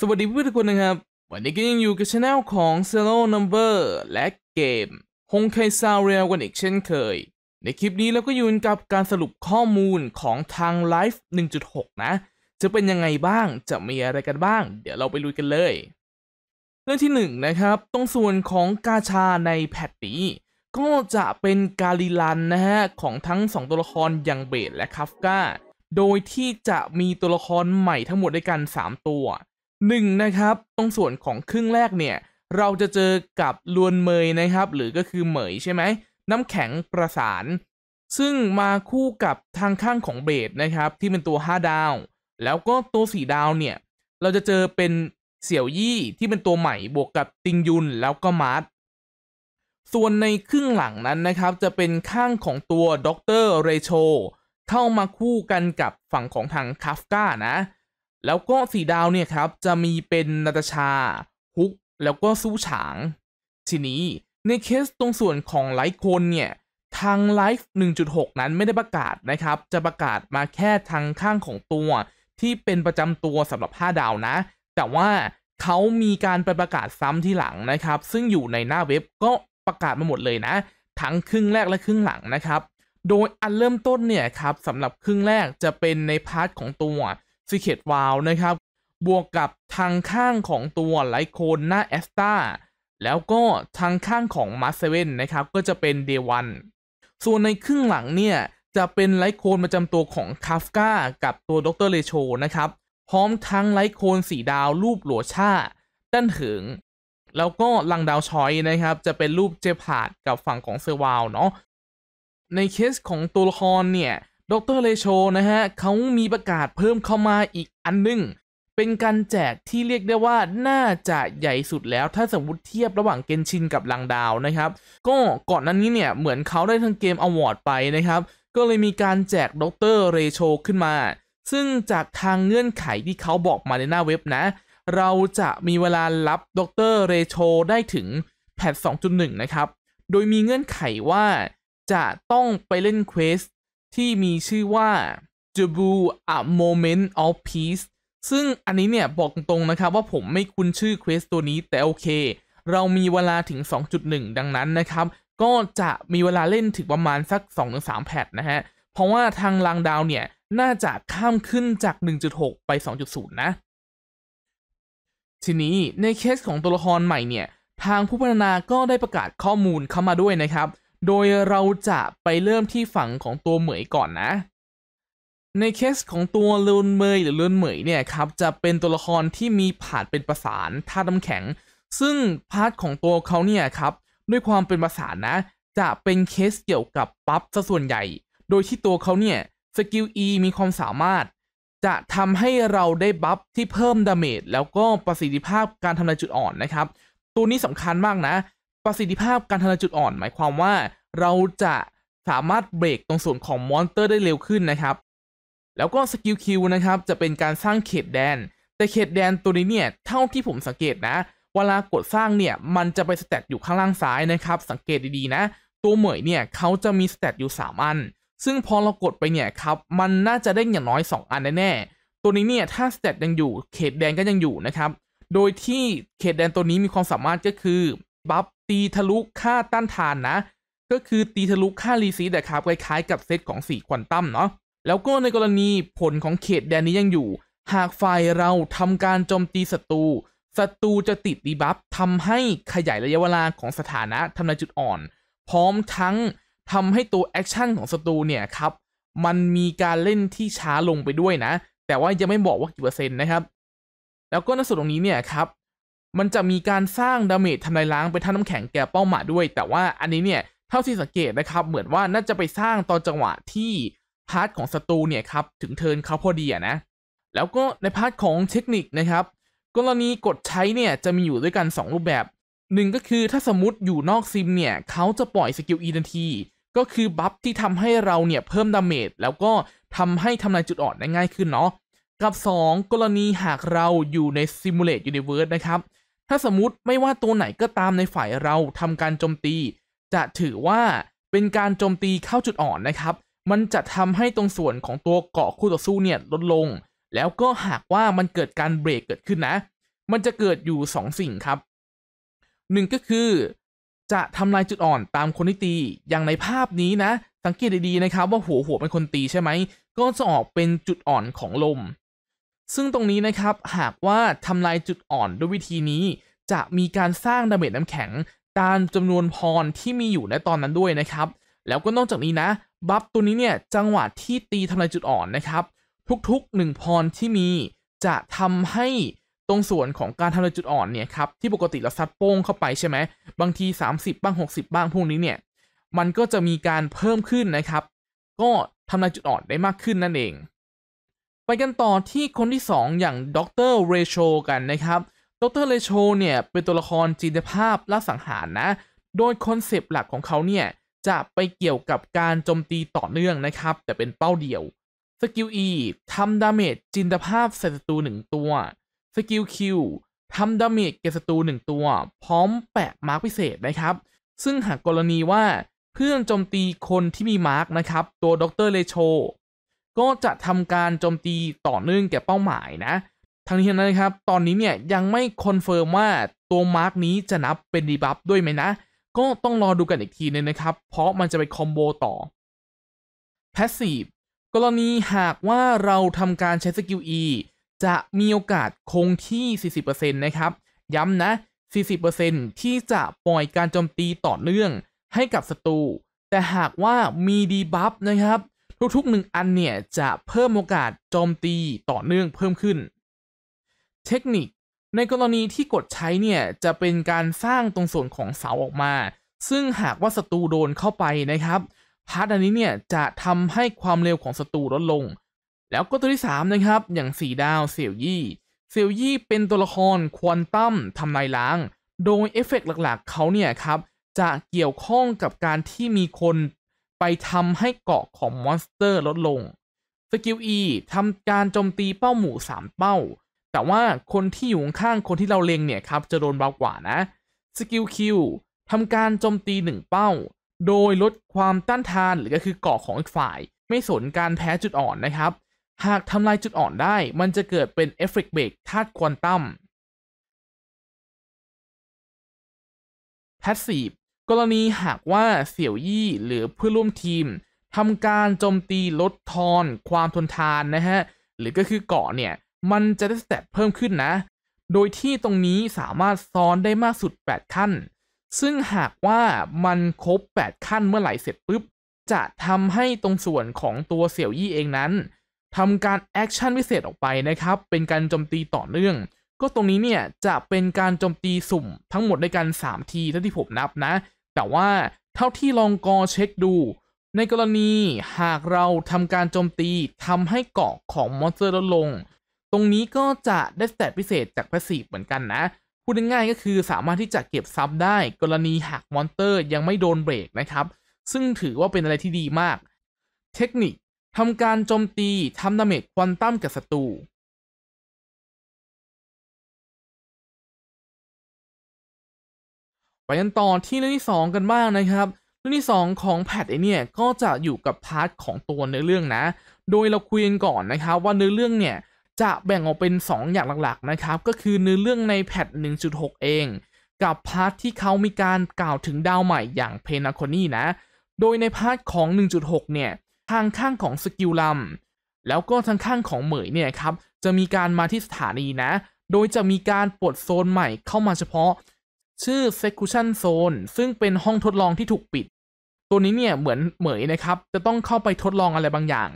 สวัสดีเพื่อนทุกคนนะครับวันนี้ก็ยังอยู่กับช anel ของ z e r o Number และเกมฮงไคซาเรียกันอีกเช่นเคย ในคลิปนี้เราก็ยืนกับการสรุปข้อมูลของทาง Live 1.6 นะ จะเป็นยังไงบ้าง จะมีอะไรกันบ้าง เดี๋ยวเราไปลุยกันเลย เรื่องที่ 1นนะครับ ตรงส่วนของกาชาในแพทนี้ ก็จะเป็นกาลิลันนะฮะของทั้ง 2 ตัวละครยังเบดและคัฟกา โดยที่จะมีตัวละครใหม่ทั้งหมดด้วยกัน 3 ตัว1นะครับ ตรงส่วนของครึ่งแรก เนี่ย เราจะเจอกับ ลวนเมยนะครับ หรือก็คือเหมยใช่ไหมน้ำแข็งประสาน ซึ่งมาคู่กับทางข้างของเบดนะครับ ที่เป็นตัว5ดาวแล้วก็ตัว4ดาวเนี่ยเราจะเจอเป็นเสี่ยวยี่ที่เป็นตัวใหม่บวกกับติงยุนแล้วก็มาร์ทส่วนในครึ่งหลังนั้นนะครับจะเป็นข้างของตัวด็อกเตอร์เรโชเข้ามาคู่กันกับฝั่งของทางคาฟก้านะแล้วก็สีดาวเนี่ยครับจะมีเป็นนาตาชาฮุก แล้วก็สู้ฉาง ทีนี้ในเคสตรงส่วนของ ไลฟ์คนเนี่ยทางไลฟ์1.6 นั้นไม่ได้ประกาศนะครับ จะประกาศมาแค่ทางข้างของตัว ที่เป็นประจำตัวสำหรับ 5 ดาวนะ แต่ว่าเขามีการไปประกาศซ้ำที่หลังนะครับ ซึ่งอยู่ในหน้าเว็บก็ประกาศมาหมดเลยนะทั้งครึ่งแรกและครึ่งหลังนะครับ โดยอันเริ่มต้นเนี่ยครับสำหรับครึ่งแรกจะเป็นในพาร์ทของตัวซิเคตวาวนะครับบวกกับทางข้างของตัวไลโคนหน้าแอสตาแล้วก็ทางข้างของมาร์เซเว่นนะครับก็จะเป็นเดวันส่วนในครึ่งหลังเนี่ย จะเป็นไลโคนประจำตัวของคาฟกากับตัวดรเลโชนะครับพร้อมทั้งไลโคนสีดาวรูปหลัวชาด้านถึงแล้วก็ลังดาวชอยนะครับจะเป็นรูปเจพาดกับฝั่งของเซวาลเนาะในเคสของตัวละครเนี่ยดรเลโชนะฮะเขามีประกาศเพิ่มเข้ามาอีกอันนึงเป็นการแจกที่เรียกได้ว่าน่าจะใหญ่สุดแล้วถ้าสมมติเทียบระหว่างเกนชินกับลังดาวนะครับ ก็ก่อนนั้นนี้เนี่ยเหมือนเขาได้ทั้งเกมอวอร์ดไปนะครับ ก็เลยมีการแจกดรเรโช ขึ้นมา ซึ่งจากทางเงื่อนไขที่เขาบอกมาในหน้าเว็บนะ เราจะมีเวลารับดรเรโชได้ถึงแพท2.1 นะครับ โดยมีเงื่อนไขว่าจะต้องไปเล่นเควสที่มีชื่อว่า j a b u A Moment of Peace ซึ่งอันนี้เนี่ย บอกตรงๆนะครับว่าผมไม่คุ้นชื่อเควสตัวนี้แต่โอเค เรามีเวลาถึง 2.1 ดังนั้นนะครับ ก็จะมีเวลาเล่นถึงประมาณสัก 2-3 แพทนะฮะ เพราะว่าทางลางดาวเนี่ย น่าจะข้ามขึ้นจาก 1.6 ไป 2.0 นะ ทีนี้ในเคสของตัวละครใหม่เนี่ย ทางผู้พัฒนาก็ได้ประกาศข้อมูลเข้ามาด้วยนะครับโดยเราจะไปเริ่มที่ฝั่งของตัวเหมยก่อนนะ ในเคสของตัวลุนเมยหรือลุนเหมยเนี่ยครับจะเป็นตัวละครที่มีผาดเป็นประสานธาตุน้ำแข็ง ซึ่งพาร์ทของตัวเขาเนี่ยครับด้วยความเป็นประสานนะจะเป็นเคสเกี่ยวกับปั๊บซะส่วนใหญ่ โดยที่ตัวเขาเนี่ย สกิล E มีความสามารถ จะทำให้เราได้บัฟที่เพิ่มดาเมจแล้วก็ประสิทธิภาพการทำลายจุดอ่อนนะครับ ตัวนี้สำคัญมากนะประสิทธิภาพการทำลายจุดอ่อน หมายความว่าเราจะสามารถเบรกตรงส่วนของมอนสเตอร์ได้เร็วขึ้นนะครับแล้วก็สกิลคิวนะครับ จะเป็นการสร้างเขตแดน แต่เขตแดนตัวนี้เนี่ยเท่าที่ผมสังเกตนะ เวลากดสร้างเนี่ยมันจะไปสแตทอยู่ข้างล่างซ้ายนะครับ สังเกตดีๆนะ ตัวเหมยเนี่ยเขาจะมีสแตทอยู่3อัน ซึ่งพอเรากดไปเนี่ยครับมันน่าจะได้อย่างน้อย 2 อันแน่ๆตัวนี้เนี่ยถ้าสแตทยังอยู่เขตแดนก็ยังอยู่นะครับ โดยที่เขตแดนตัวนี้มีความสามารถก็คือบัฟตีทะลุค่าต้านทานนะ ก็คือตีทะลุค่ารีซีแต่ครับ คล้าย ๆ กับเซต ของสีควอนตัมเนาะ แล้วก็ในกรณีผลของเขตแดนนี้ยังอยู่ หากฝ่ายเราทำการโจมตีศัตรู ศัตรูจะติดดีบัฟทำให้ขยายระยะ เวลา ของสถานะทำลายจุดอ่อน พร้อมทั้งทำให้ตัวแอคชั่นของศัตรูเนี่ยครับ มันมีการเล่นที่ช้าลงไปด้วยนะ แต่ว่ายังไม่บอกว่ากี่เปอร์เซ็นต์นะครับ แล้วก็ในส่วนตรงนี้เนี่ยครับมันจะมีการสร้างดาเมจทำลายล้างเป็นท่าน้ำแข็งแก่เป้าหมายด้วย แต่ว่าอันนี้เนี่ยเท่าที่สังเกตนะครับเหมือนว่าน่าจะไปสร้างตอนจังหวะที่พาร์ทของศัตรูเนี่ยครับ ถึงเทินเขาพอดีนะ แล้วก็ในพาร์ทของเทคนิคนะครับ กรณีกดใช้เนี่ย จะมีอยู่ด้วยกัน 2 รูปแบบหนึ่งก็คือถ้าสมมติอยู่นอกซิมเนี่ยเขาจะปล่อยสกิลอีทันทีก็คือบัฟที่ทำให้เราเนี่ยเพิ่มดาเมจแล้วก็ทำให้ทำลายจุดอ่อนได้ง่ายขึ้นเนาะกับ 2 กรณีหากเราอยู่ในซิมูเลตยูนิเวิร์สนะครับถ้าสมมติไม่ว่าตัวไหนก็ตามในฝ่ายเราทำการโจมตีจะถือว่าเป็นการโจมตีเข้าจุดอ่อนนะครับมันจะทำให้ตรงส่วนของตัวเกาะคู่ต่อสู้เนี่ย ลดลงแล้วก็หากว่ามันเกิดการเบรก เกิดขึ้นนะ มันจะเกิดอยู่ 2 สิ่งครับหนึ่งก็คือจะทำลายจุดอ่อนตามคนที่ตีอย่างในภาพนี้นะสังเกตดีๆนะครับ ว่าหัวหัวเป็นคนตีใช่ไหมก็จะออกเป็นจุดอ่อนของลมซึ่งตรงนี้นะครับ หากว่าทำลายจุดอ่อนด้วยวิธีนี้ จะมีการสร้างดาเมจน้ำแข็งตามจำนวนพรที่มีอยู่ในตอนนั้นด้วยนะครับ แล้วก็นอกจากนี้นะ บัฟตัวนี้เนี่ยจังหวะที่ตีทำลายจุดอ่อนนะครับ ทุกๆ1พรที่มีจะทำให้ตรงส่วนของการทำลายจุดอ่อนเนี่ยครับที่ปกติเราซัดโป้งเข้าไปใช่ไหมบางที 30บ้าง 60บ้างพวกนี้เนี่ยมันก็จะมีการเพิ่มขึ้นนะครับ ก็ทำลายจุดอ่อนได้มากขึ้นนั่นเองไปกันต่อที่คนที่2อย่างดรเรโชกันนะครับดรเรโชเนี่ยเป็นตัวละครจินตภาพล่าสังหารนะ โดยคอนเซปต์หลักของเขาเนี่ยจะไปเกี่ยวกับการโจมตีต่อเนื่องนะครับแต่เป็นเป้าเดียว สกิล E ทำดาเมจจินตภาพใส่ศัตรูหนึ่งตัว สกิล Q ทำดาเมจแก่ศัตรูหนึ่งตัว พร้อมแปะมาร์กพิเศษนะครับ ซึ่งหากกรณีว่าเพื่อนโจมตีคนที่มีมาร์กนะครับตัวดรเรโชก็จะทำการโจมตีต่อเนื่องแก่เป้าหมายนะ ทางนี้นะครับ ตอนนี้เนี่ย ยังไม่คอนเฟิร์มว่าตัวมาร์กนี้จะนับเป็นดีบัฟด้วยไหมนะ ก็ต้องรอดูกันอีกทีนึงนะครับ เพราะมันจะไปคอมโบต่อแพสซีฟกรณีหากว่าเราทำการใช้สกิล E จะมีโอกาสคงที่ 40%นะครับ ย้ำนะ 40%ที่จะปล่อยการโจมตีต่อเนื่องให้กับศัตรู แต่หากว่ามีดีบัฟนะครับทุกๆหนึ่งอันเนี่ยจะเพิ่มโอกาสโจมตีต่อเนื่องเพิ่มขึ้น เทคนิค ในกรณีที่กดใช้ เนี่ย จะเป็นการสร้างตรงส่วนของเสา ออกมา ซึ่งหากว่าศัตรูโดนเข้าไปนะครับ พาร์ทอัน นี้เนี่ยจะทำให้ความเร็วของศัตรูลดลง แล้วก็ตัวที่3นะครับอย่างสีดาวเซียวยี่ เซียวยี่ เป็นตัวละครควอนตัมทำลายล้าง โดยเอฟเฟกหลักๆเขาเนี่ยครับจะเกี่ยวข้องกับการที่มีคนไปทำให้เกาะของมอนสเตอร์ลดลง สกิล E ทำการโจมตีเป้าหมู่3เป้า แต่ว่าคนที่อยู่ข้างคนที่เราเล็งเนี่ยครับ จะโดนเบากว่านะ สกิล Q ทำการโจมตี1เป้า โดยลดความต้านทานหรือก็คือเกาะของอีกฝ่าย ไม่สนการแพ้จุดอ่อนนะครับ หากทำลายจุดอ่อนได้ มันจะเกิดเป็นเอฟเฟกต์เบรกธาตุควอนตัม แพสซีฟกรณีหากว่า เสี่ยว ยี่ หรือเพื่อนร่วมทีมทำการโจมตีลดทอน ความทนทาน นะฮะ หรือก็คือเกาะเนี่ย มันจะได้สเตตเพิ่มขึ้นนะ โดยที่ตรงนี้สามารถซ้อนได้มากสุด 8 ขั้น ซึ่งหากว่ามันครบ 8 ขั้นเมื่อไหร่ เสร็จปุ๊บ จะทำให้ตรงส่วนของตัวเสี่ยวยี่เองนั้นทำการแอคชั่นพิเศษออกไปนะครับเป็นการโจมตีต่อเนื่อง ก็ตรงนี้เนี่ยจะเป็นการโจมตีสุ่มทั้งหมดด้วยกัน3ทีเท่าที่ผมนับนะแต่ว่าเท่าที่ลองกอเช็คดู ในกรณีหากเราทำการโจมตีทำให้เกาะของมอนสเตอร์ลดลง ตรงนี้ก็จะได้สเตตพิเศษจากพาสีเหมือนกันนะพูดง่ายๆก็คือสามารถที่จะเก็บซับได้กรณี หาก มอนสเตอร์ยังไม่โดนเบรก นะครับ ซึ่งถือว่าเป็นอะไรที่ดีมาก เทคนิคทำการโจมตีทำดาเมจควอนตัมกับศัตรูไปกันต่อที่เรื่องที่2กันบ้างนะครับเรื่องที่2ของแพทไอเนี่ยก็จะอยู่กับพาร์ทของตัวเนื้อเรื่องนะโดยเราคุยกันก่อนนะครับว่าเนื้อเรื่องเนี่ยจะแบ่งออกเป็น 2 อย่างหลักๆนะครับก็คือเนื้อเรื่องในแพท1.6 เอง กับพาร์ทที่เขามีการกล่าวถึงดาวใหม่อย่างเพนาคอนี่นะโดยในพาร์ทของ 1.6เนี่ยทางข้างของสกิลลัมแล้วก็ทางข้างของเหมยเนี่ยครับจะมีการมาที่สถานีนะโดยจะมีการปลดโซนใหม่เข้ามาเฉพาะชื่อ Section Zone ซึ่งเป็นห้องทดลองที่ถูกปิด ตัวนี้เนี่ยเหมือนเหมยนะครับจะต้องเข้าไปทดลองอะไรบางอย่าง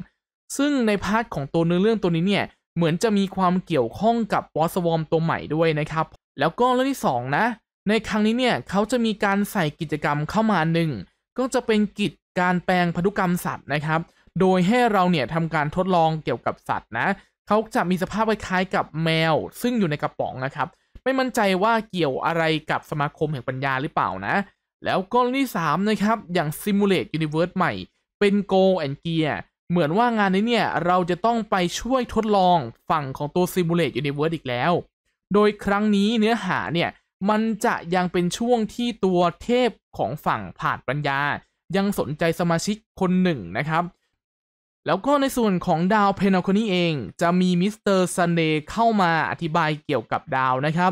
ซึ่งในพาร์ทของตัวเนื้อเรื่องตัวนี้เนี่ยเหมือนจะมีความเกี่ยวข้องกับบอสวอมตัวใหม่ด้วยนะครับ แล้วก็เรื่องที่ 2 นะ ในครั้งนี้เนี่ยเขาจะมีการใส่กิจกรรมเข้ามาหนึ่งก็จะเป็นกิจการแปลงพันธุกรรมสัตว์นะครับ โดยให้เราเนี่ยทำการทดลองเกี่ยวกับสัตว์นะเขาจะมีสภาพคล้ายกับแมว ซึ่งอยู่ในกระป๋องนะครับไม่มั่นใจว่าเกี่ยวอะไรกับสมาคมแห่งปัญญาหรือเปล่านะ แล้วกรที่3นะครับอย่าง Simulate Universe ใหม่เป็น Go and Gear เหมือนว่างานนี้เนี่ยเราจะต้องไปช่วยทดลองฝั่งของตัว Simulate Universe อีกแล้ว โดยครั้งนี้เนื้อหาเนี่ย มันจะยังเป็นช่วงที่ตัวเทพของฝั่งผ่านปัญญา ยังสนใจสมาชิกคนหนึ่งนะครับแล้วก็ในส่วนของดาวเพนอคนีเองจะมีมิสเตอร์ซันเดย์เข้ามาอธิบายเกี่ยวกับดาวนะครับ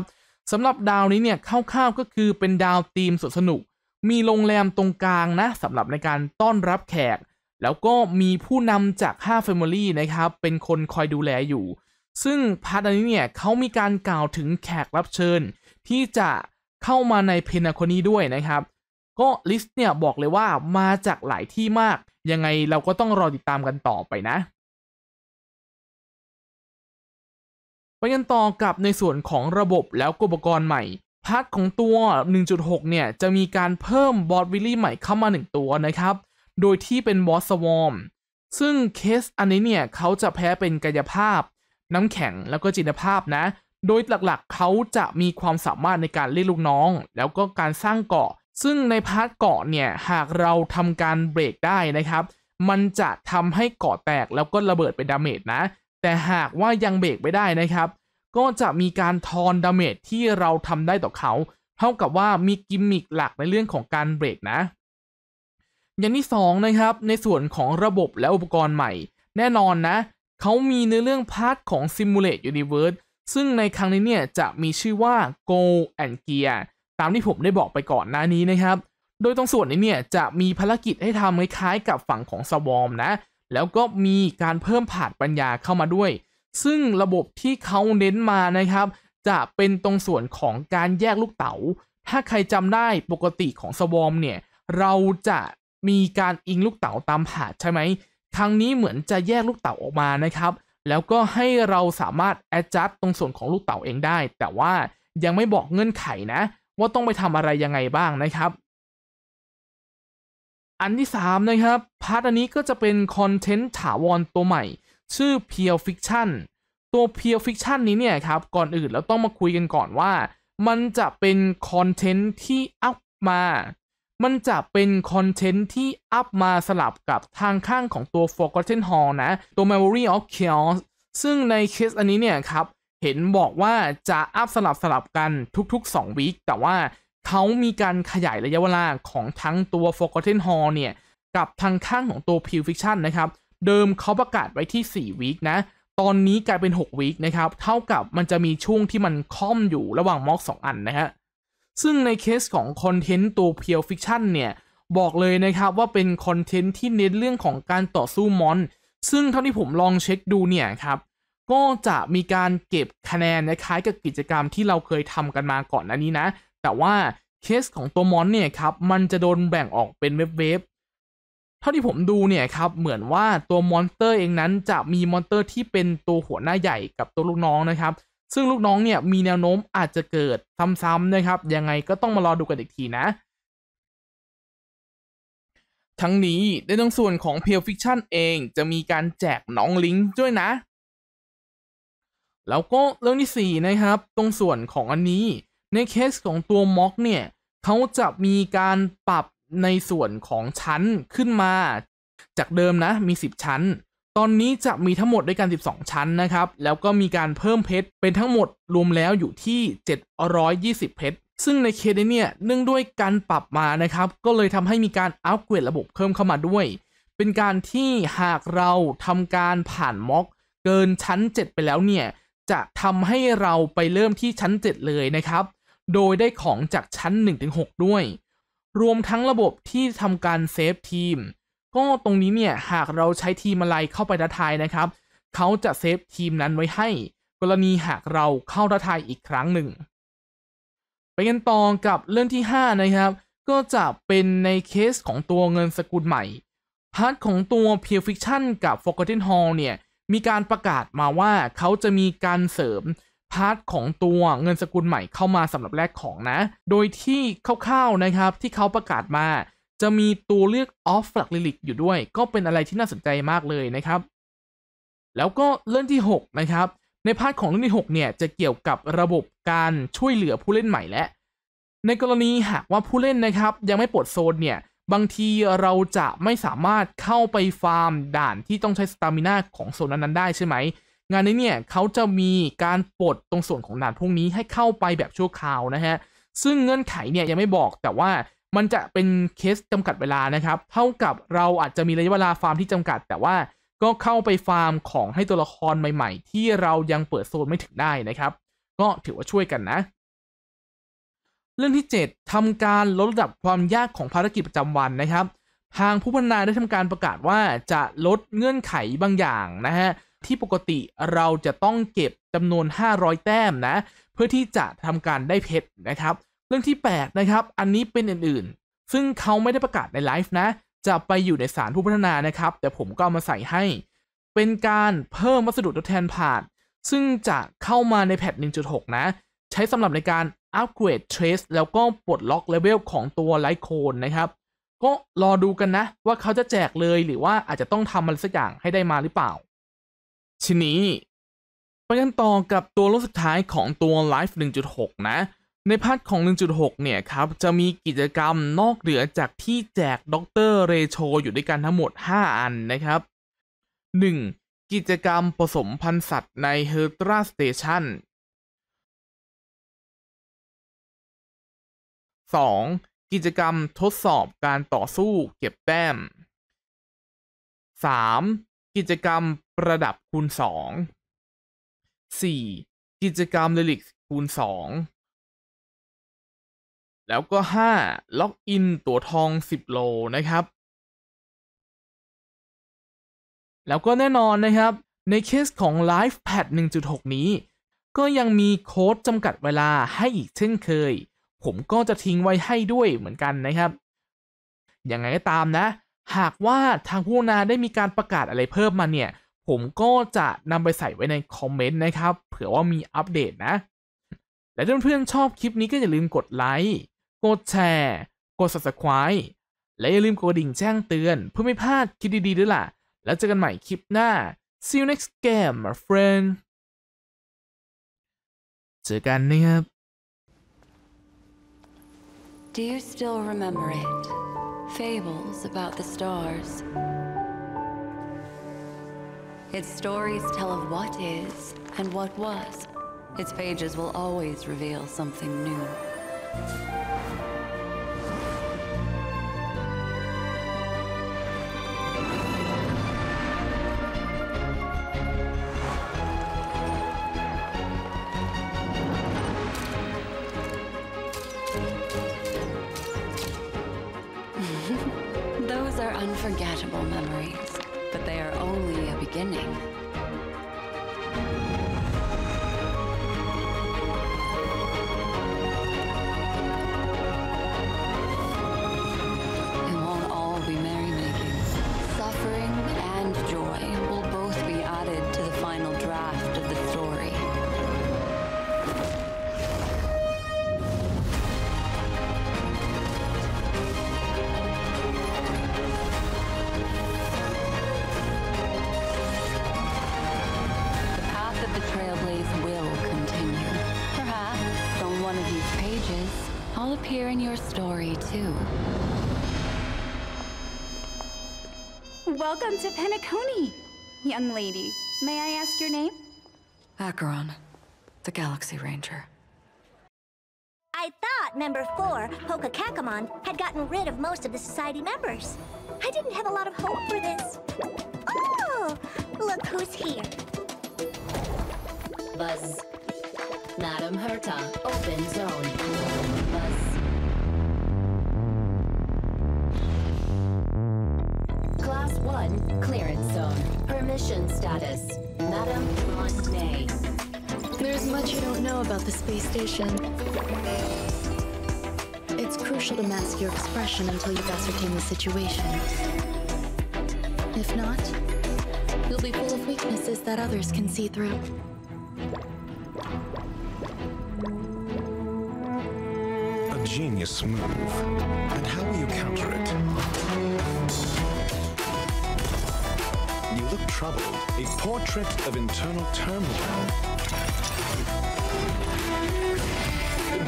สำหรับดาวนี้เนี่ยคร่าวๆก็คือเป็นดาวทีมสสนุก มีโรงแรมตรงกลางนะสำหรับในการต้อนรับแขก แล้วก็มีผู้นำจาก 5 Family นะครับ เป็นคนคอยดูแลอยู่ ซึ่งพาร์ทนี้เนี่ยเขามีการกล่าวถึงแขกรับเชิญ ที่จะเข้ามาในเพนนคคนีด้วยนะครับก็ลิสต์เนี่ย บอกเลยว่ามาจากหลายที่มาก ยังไงเราก็ต้องรอติดตามกันต่อไปนะไปกันต่อกับในส่วนของระบบแล้วก็อุปกรณ์ใหม่พาร์ทของตัว 1.6 เนี่ย จะมีการเพิ่มบอสวิลลี่ใหม่เข้ามา1ตัวนะครับ โดยที่เป็นบอสสวอมซึ่งเคสอันนี้เนี่ยเขาจะแพ้เป็นกายภาพ น้ำแข็งแล้วก็จินภาพนะ โดยหลักๆเขาจะมีความสามารถในการเรียกลูกน้องแล้วก็การสร้างเกาะซึ่งในพาร์ทเกาะเนี่ยหากเราทำการเบรกได้นะครับ มันจะทำให้เกาะแตกแล้วก็ระเบิดเป็นดาเมจนะ แต่หากว่ายังเบรกไม่ได้นะครับ ก็จะมีการทอนดาเมจที่เราทำได้ต่อเขา เท่ากับว่ามีกิมมิคหลักในเรื่องของการเบรกนะอย่างที่ 2 นะครับในส่วนของระบบและอุปกรณ์ใหม่ แน่นอนนะ เขามีในเรื่องพาร์ทของ Simulate Universe ซึ่งในครั้งนี้เนี่ยจะมีชื่อว่า Go and Gear ตามที่ผมได้บอกไปก่อนหน้านี้นะครับ โดยตรงส่วนนี้เนี่ยจะมีภารกิจให้ทำคล้ายๆกับฝั่งของสวอมนะ แล้วก็มีการเพิ่มผ่านปัญญาเข้ามาด้วย ซึ่งระบบที่เขาเน้นมานะครับ จะเป็นตรงส่วนของการแยกลูกเตา๋า ถ้าใครจำได้ปกติของสวอมเนี่ย เราจะมีการอิงลูกเต๋าตามผาดใช่ไหม ครั้งนี้เหมือนจะแยกลูกเต๋าออกมานะครับ แล้วก็ให้เราสามารถแอดจัดตรงส่วนของลูกเต๋าเองได้ แต่ว่ายังไม่บอกเงื่อนไขนะว่าต้องไปทำอะไรยังไงบ้างนะครับ อันที่ 3 นะครับ พาร์ทอันนี้ก็จะเป็นคอนเทนต์ถาวรตัวใหม่ ชื่อเพียฟิคชั่น ตัวเพียวฟิ t ชันนี้เนี่ยครับ ก่อนอื่นเราต้องมาคุยกันก่อนว่า มันจะเป็นคอนเทนต์ที่อัพมา มันจะเป็นคอนเทนต์ที่อัพมาสลับกับทางข้างของตัว Forgotten Hall นะ ตัว Memory of Chaos ซึ่งในเคสอันนี้เนี่ยครับเห็นบอกว่าจะอัพสลับสลับกันทุกๆ 2วีคแต่ว่าเขามีการขยายระยะเวลาของทั้งตัว Forgotten Hall เนี่ยกับทางข้างของตัว p u r i f i c t i o n นะครับ เดิมเขาประกาศไว้ที่ 4วีคนะ ตอนนี้กลายเป็น 6วีคนะครับเท่ากับมันจะมีช่วงที่มันค่อมอยู่ระหว่างม็อก2อันนะฮะซึ่งในเคสของคอนเทนต์ตัว p u r i f i c t i o n เนี่ย บอกเลยนะครับว่าเป็นคอนเทนต์ที่เน้นเรื่องของการต่อสู้มอน ซึ่งเท่าที่ผมลองเช็คดูเนี่ยครับก็จะมีการเก็บคะแนนคล้ายกับกิจกรรมที่เราเคยทำกันมาก่อนนันนี้นะ แต่ว่าเคสของตัวมอนเนี่ยครับมันจะโดนแบ่งออกเป็นเวฟเท่าที่ผมดูเนี่ยครับเหมือนว่าตัวมอนสเตอร์เองนั้นจะมีมอนสเตอร์ที่เป็นตัวหัวหน้าใหญ่กับตัวลูกน้องนะครับ ซึ่งลูกน้องเนี่ยมีแนวโน้มอาจจะเกิดซ้ำๆนะครับยังไงก็ต้องมารอดูกันอีกทีนะ ทั้งนี้ในตรงส่วนของเพลยฟิกชั่นเองจะมีการแจกน้องลิงด้วยนะแล้วก็เรื่องที่4นะครับ ตรงส่วนของอันนี้ ในเคสของตัวม็อกเนี่ยเขาจะมีการปรับในส่วนของชั้นขึ้นมาจากเดิมนะมี 10 ชั้น ตอนนี้จะมีทั้งหมดด้วยกัน 12 ชั้นนะครับ แล้วก็มีการเพิ่มเพชรเป็นทั้งหมดรวมแล้วอยู่ที่ 720 เพชรซึ่งในเคสเนี่ยเนื่องด้วยการปรับมานะครับ ก็เลยทำให้มีการอัปเกรดระบบเพิ่มเข้ามาด้วย เป็นการที่หากเราทำการผ่านม็อกเกินชั้น 7 ไปแล้วเนี่ยจะทำให้เราไปเริ่มที่ชั้น 7 เลยนะครับ โดยได้ของจากชั้น 1-6 ด้วย รวมทั้งระบบที่ทำการเซฟทีม ก็ตรงนี้เนี่ยหากเราใช้ทีมอะไรเข้าไปท้าทายนะครับ เขาจะเซฟทีมนั้นไว้ให้กรณีหากเราเข้าท้าทายอีกครั้งหนึ่ง ไปกันต่อกับเรื่องที่ 5 นะครับ ก็จะเป็นในเคสของตัวเงินสกุลใหม่ พาร์ทของตัว Pure Fiction กับ Forgotten Hall เนี่ยมีการประกาศมาว่าเขาจะมีการเสริมพาร์ทของตัวเงินสกุลใหม่เข้ามาสำหรับแลกของนะ โดยที่คร่าวๆนะครับที่เขาประกาศมา จะมีตัวเลือกออฟฟลักลิลิกอยู่ด้วย ก็เป็นอะไรที่น่าสนใจมากเลยนะครับ แล้วก็เรื่องที่ 6 นะครับ ในพาร์ทของเรื่องที่6เนี่ยจะเกี่ยวกับระบบการช่วยเหลือผู้เล่นใหม่และในกรณีหากว่าผู้เล่นนะครับยังไม่ปลดโซนเนี่ยบางทีเราจะไม่สามารถเข้าไปฟาร์มด่านที่ต้องใช้สตามิน่าของโซนนั้นๆได้ใช่ไหม งานนี้เนี่ยเขาจะมีการปลดตรงส่วนของด่านพวกนี้ให้เข้าไปแบบชั่วคราวนะฮะซึ่งเงื่อนไขเนี่ยยังไม่บอกแต่ว่ามันจะเป็นเคสจำกัดเวลานะครับ เท่ากับเราอาจจะมีระยะเวลาฟาร์มที่จำกัด แต่ว่าก็เข้าไปฟาร์มของให้ตัวละครใหม่ ๆ ที่เรายังเปิดโซนไม่ถึงได้นะครับ ก็ถือว่าช่วยกันนะเรื่องที่ 7 ทำการลดระดับความยากของภารกิจประจำวันนะครับทางผู้พัฒนาได้ทำการประกาศว่าจะลดเงื่อนไขบางอย่างนะฮะที่ปกติเราจะต้องเก็บจำนวน 500 แต้มนะ เพื่อที่จะทำการได้เพชรนะครับ เรื่องที่ 8 นะครับอันนี้เป็นอื่น ๆ ซึ่งเขาไม่ได้ประกาศในไลฟ์นะจะไปอยู่ในสารผู้พัฒนานะครับ แต่ผมก็ามาใส่ให้ เป็นการเพิ่มวัสดุทดแทนผ่านซึ่งจะเข้ามาในแพท1.6 นะ ใช้สำหรับในการอัปเกรดเทรสแล้วก็ปลดล็อกเลเวลของตัวไลโคนนะครับ ก็รอดูกันนะ ว่าเขาจะแจกเลยหรือว่าอาจจะต้องทำอะไรสักอย่างให้ได้มาหรือเปล่า ทีนี้ไปกันต่อกับตัวรถสุดท้ายของตัวไลฟ์1.6 นะ ในพาร์ทของ 1.6 เนี่ยครับ จะมีกิจกรรมนอกเหนือจากที่แจกด็อกเตอร์เรโชอยู่ด้วยกันทั้งหมด 5 อันนะครับ 1. กิจกรรมผสมพันธุ์สัตว์ในเฮอร์ตราสเตชัน 2. กิจกรรมทดสอบการต่อสู้เก็บแต้ม 3. กิจกรรมประดับคูณ 2 4. กิจกรรมลิลิกคูณ2 แล้วก็ 5. ล็อกอินตัวทอง 10 โลนะครับ แล้วก็แน่นอนนะครับในเคสของ l i f e p a d 1.6 นี้ ก็ยังมีโค้ดจำกัดเวลาให้อีกเช่นเคยผมก็จะทิ้งไว้ให้ด้วยเหมือนกันนะครับ ยังไงก็ตามนะ หากว่าทางผู้นาได้มีการประกาศอะไรเพิ่มมาเนี่ย ผมก็จะนำไปใส่ไว้ในคอมเมนต์นะครับ เผื่อว่ามีอัปเดตนะ และถ้าเพื่อนๆชอบคลิปนี้ก็อย่าลืมกดไลค์ กดแชร์ กด subscribe และอย่าลืมกดดิ่งแจ้งเตือน เพื่อไม่พลาดคลิปดีๆด้วยล่ะ แล้วเจอกันใหม่คลิปหน้า see you next game my friend เจอกันนะครับ Do you still remember it? Fables about the stars. Its stories tell of what is and what was. Its pages will always reveal something new. Welcome to Pentaconi, young lady. May I ask your name? Acheron, the Galaxy Ranger. I thought Member 4, Poka Kakamon, had gotten rid of most of the Society members. I didn't have a lot of hope for this. Oh! Look who's here. Buzz. Madam Herta, open zone. Buzz. 1 Clearance Zone. Permission status. Madame Ronde. There's much you don't know about the space station. It's crucial to mask your expression until you've ascertained the situation. If not, you'll be full of weaknesses that others can see through. A genius move. And how will you counter it? trouble, a portrait of internal turmoil.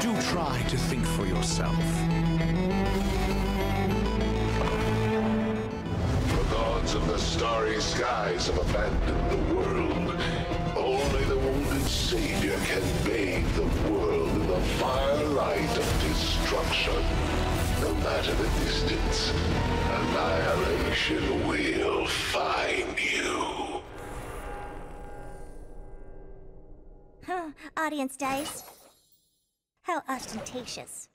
Do try to think for yourself. The gods of the starry skies have abandoned the world. Only the wounded savior can bathe the world in the firelight of destruction, no matter the distance. Annihilation will find you. Huh, audience dice. How ostentatious.